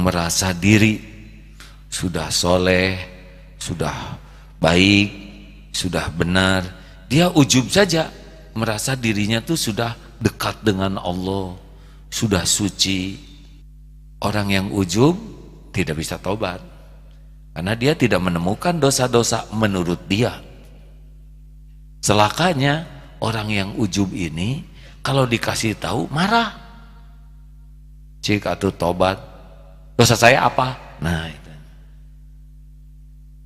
merasa diri sudah soleh, sudah baik, sudah benar, dia ujub saja merasa dirinya tuh sudah dekat dengan Allah, sudah suci. Orang yang ujub tidak bisa tobat karena dia tidak menemukan dosa-dosa menurut dia. selakanya orang yang ujub ini kalau dikasih tahu marah. Cik atau tobat Dosa saya apa? Nah, itu.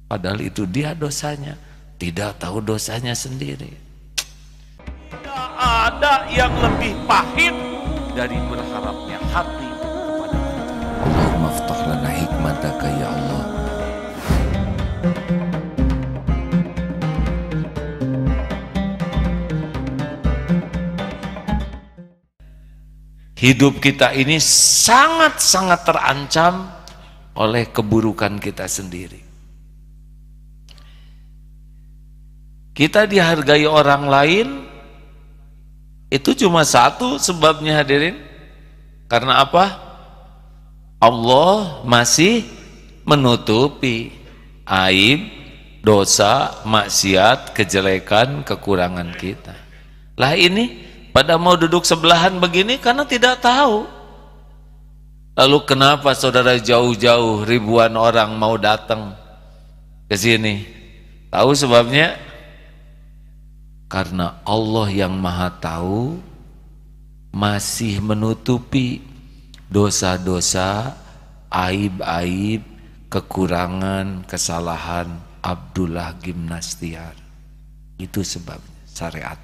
Padahal itu dia dosanya, tidak tahu dosanya sendiri. Tidak ada yang lebih pahit dari berharapnya hati kepada Allah. Allahumma ftahlana hikmataka ya Allah. hidup kita ini sangat-sangat terancam oleh keburukan kita sendiri. Kita dihargai orang lain itu cuma satu sebabnya hadirin. Karena apa? Allah masih menutupi aib, dosa, maksiat, kejelekan, kekurangan kita. Lah ini pada mau duduk sebelahan begini karena tidak tahu lalu kenapa saudara jauh-jauh ribuan orang mau datang ke sini tahu sebabnya karena Allah yang maha tahu masih menutupi dosa-dosa aib-aib kekurangan kesalahan Abdullah Gimnastiar itu sebabnya syariat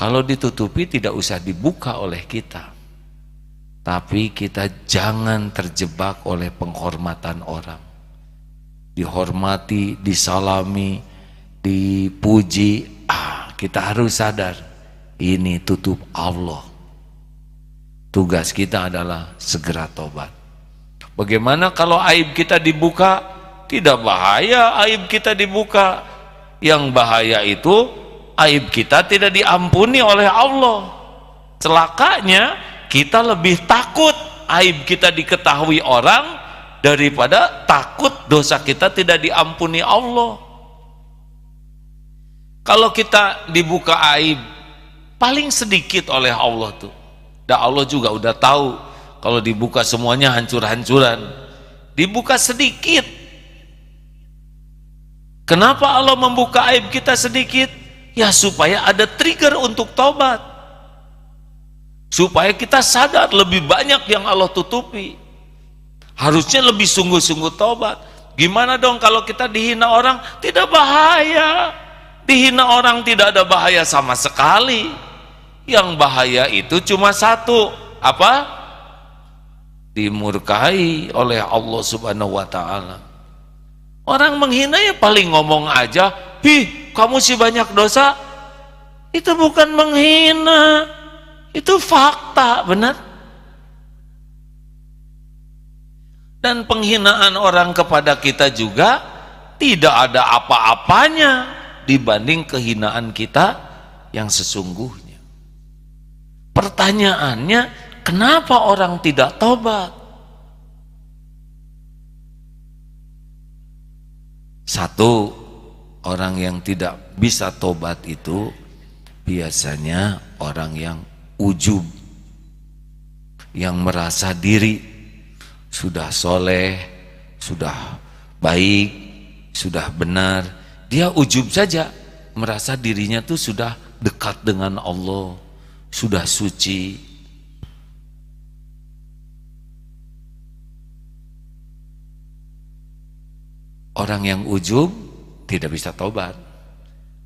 kalau ditutupi tidak usah dibuka oleh kita. Tapi kita jangan terjebak oleh penghormatan orang. Dihormati, disalami, dipuji. Ah, kita harus sadar ini tutup Allah. Tugas kita adalah segera tobat. Bagaimana kalau aib kita dibuka? Tidak bahaya aib kita dibuka. Yang bahaya itu aib kita tidak diampuni oleh Allah celakanya kita lebih takut aib kita diketahui orang daripada takut dosa kita tidak diampuni Allah kalau kita dibuka aib paling sedikit oleh Allah tuh dan Allah juga udah tahu kalau dibuka semuanya hancur-hancuran dibuka sedikit kenapa Allah membuka aib kita sedikit Ya supaya ada trigger untuk tobat. Supaya kita sadar lebih banyak yang Allah tutupi. Harusnya lebih sungguh-sungguh tobat. Gimana dong kalau kita dihina orang? Tidak bahaya. Dihina orang tidak ada bahaya sama sekali. Yang bahaya itu cuma satu. Apa? Dimurkai oleh Allah subhanahu wa ta'ala. Orang menghina ya paling ngomong aja. Hih, kamu sih banyak dosa, itu bukan menghina, itu fakta, benar? Dan penghinaan orang kepada kita juga tidak ada apa-apanya dibanding kehinaan kita yang sesungguhnya. Pertanyaannya, kenapa orang tidak tobat? Satu, orang yang tidak bisa tobat itu biasanya orang yang ujub yang merasa diri sudah soleh sudah baik sudah benar dia ujub saja merasa dirinya tuh sudah dekat dengan Allah sudah suci orang yang ujub tidak bisa tobat.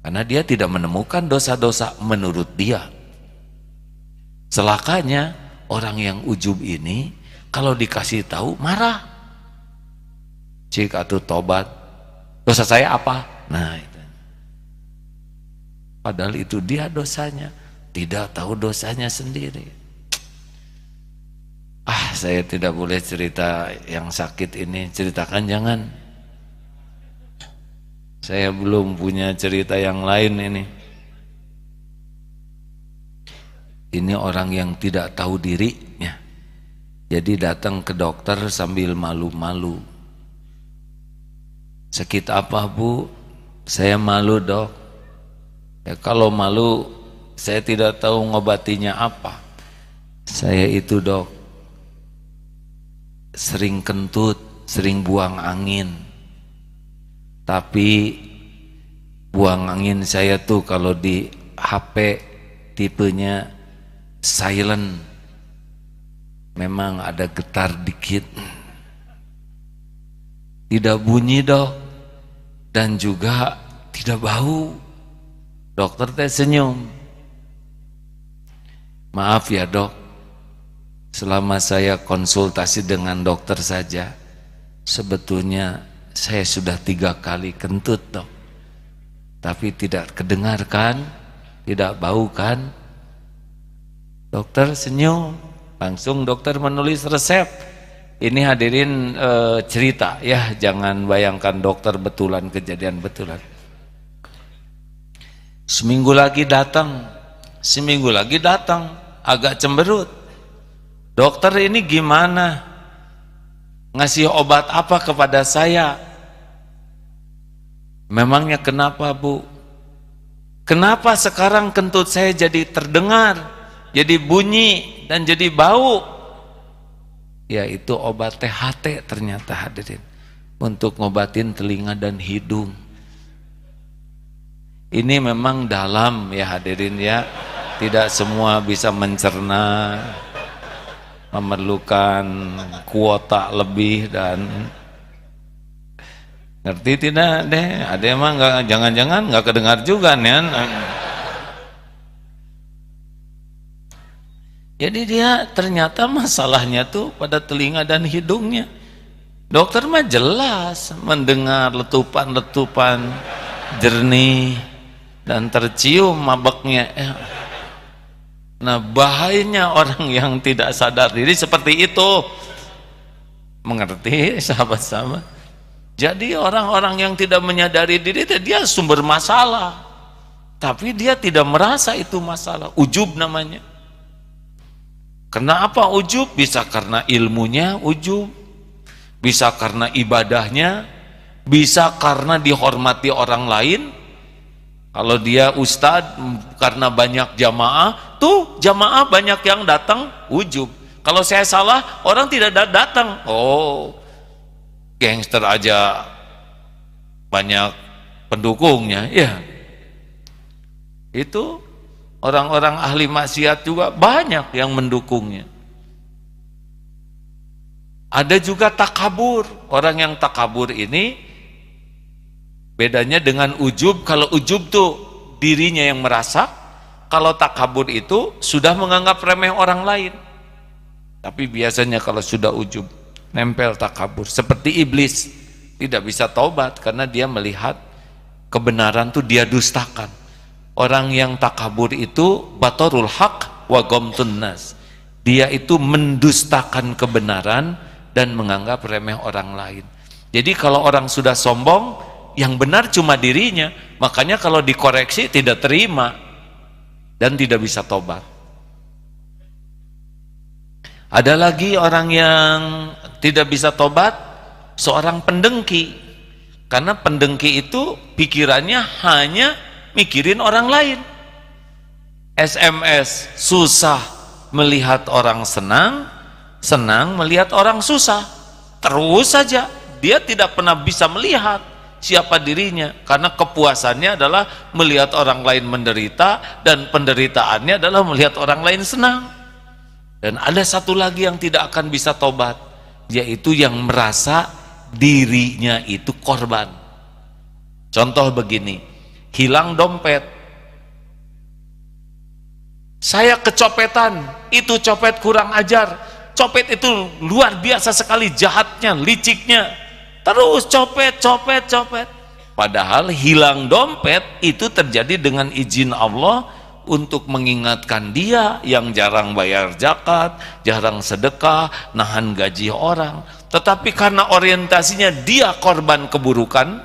Karena dia tidak menemukan dosa-dosa menurut dia. Selakanya orang yang ujub ini kalau dikasih tahu marah. Cik atau tobat. Dosa saya apa? Nah itu. Padahal itu dia dosanya. Tidak tahu dosanya sendiri. Ah, saya tidak boleh cerita yang sakit ini. Ceritakan jangan. Saya belum punya cerita yang lain ini. Ini orang yang tidak tahu dirinya. Jadi datang ke dokter sambil malu-malu. Sakit apa bu? Saya malu dok. Ya, kalau malu saya tidak tahu ngobatinya apa. Saya itu dok sering kentut, sering buang angin tapi buang angin saya tuh kalau di HP tipenya silent. Memang ada getar dikit. Tidak bunyi dok. Dan juga tidak bau. Dokter teh senyum. Maaf ya dok, selama saya konsultasi dengan dokter saja, sebetulnya saya sudah tiga kali kentut dok. Tapi tidak kedengarkan, tidak bau kan. Dokter senyum, langsung dokter menulis resep. Ini hadirin e, cerita ya, jangan bayangkan dokter betulan kejadian betulan. Seminggu lagi datang, seminggu lagi datang, agak cemberut. Dokter ini gimana? ngasih obat apa kepada saya? Memangnya kenapa bu? Kenapa sekarang kentut saya jadi terdengar, jadi bunyi, dan jadi bau? Ya itu obat THT ternyata hadirin. Untuk ngobatin telinga dan hidung. Ini memang dalam ya hadirin ya. Tidak semua bisa mencerna memerlukan kuota lebih dan ngerti tidak deh ada emang nggak jangan-jangan nggak kedengar juga nih jadi dia ternyata masalahnya tuh pada telinga dan hidungnya dokter mah jelas mendengar letupan-letupan jernih dan tercium mabeknya eh, Nah, bahayanya orang yang tidak sadar diri seperti itu. Mengerti, sahabat-sahabat? Jadi orang-orang yang tidak menyadari diri dia sumber masalah. Tapi dia tidak merasa itu masalah, ujub namanya. Kenapa ujub? Bisa karena ilmunya ujub. Bisa karena ibadahnya, bisa karena dihormati orang lain, kalau dia Ustad karena banyak jamaah, tuh jamaah banyak yang datang ujub. Kalau saya salah, orang tidak datang. Oh, gangster aja banyak pendukungnya. Ya, itu orang-orang ahli maksiat juga banyak yang mendukungnya. Ada juga takabur. Orang yang takabur ini Bedanya dengan ujub, kalau ujub tuh dirinya yang merasa, kalau takabur itu sudah menganggap remeh orang lain. Tapi biasanya kalau sudah ujub, nempel takabur. Seperti iblis, tidak bisa taubat karena dia melihat kebenaran tuh dia dustakan. Orang yang takabur itu batorul hak wa gomtun Dia itu mendustakan kebenaran dan menganggap remeh orang lain. Jadi kalau orang sudah sombong, yang benar cuma dirinya makanya kalau dikoreksi tidak terima dan tidak bisa tobat ada lagi orang yang tidak bisa tobat seorang pendengki karena pendengki itu pikirannya hanya mikirin orang lain SMS susah melihat orang senang senang melihat orang susah terus saja dia tidak pernah bisa melihat siapa dirinya karena kepuasannya adalah melihat orang lain menderita dan penderitaannya adalah melihat orang lain senang dan ada satu lagi yang tidak akan bisa tobat yaitu yang merasa dirinya itu korban contoh begini hilang dompet saya kecopetan itu copet kurang ajar copet itu luar biasa sekali jahatnya liciknya terus copet copet copet padahal hilang dompet itu terjadi dengan izin Allah untuk mengingatkan dia yang jarang bayar zakat, jarang sedekah, nahan gaji orang. Tetapi karena orientasinya dia korban keburukan,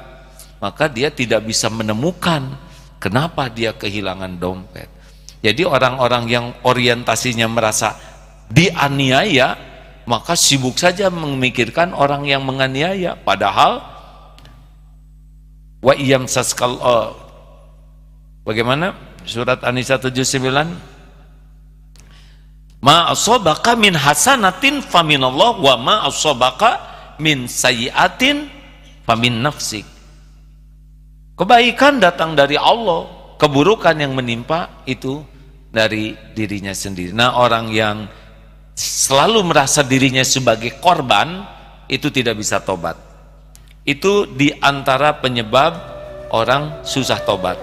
maka dia tidak bisa menemukan kenapa dia kehilangan dompet. Jadi orang-orang yang orientasinya merasa dianiaya maka sibuk saja memikirkan orang yang menganiaya padahal wa iyam saskal eh, bagaimana surat Anisa 79 ma asobaka min hasanatin faminallah wa ma asobaka min sayiatin famin nafsik kebaikan datang dari Allah keburukan yang menimpa itu dari dirinya sendiri nah orang yang selalu merasa dirinya sebagai korban itu tidak bisa tobat. Itu di antara penyebab orang susah tobat.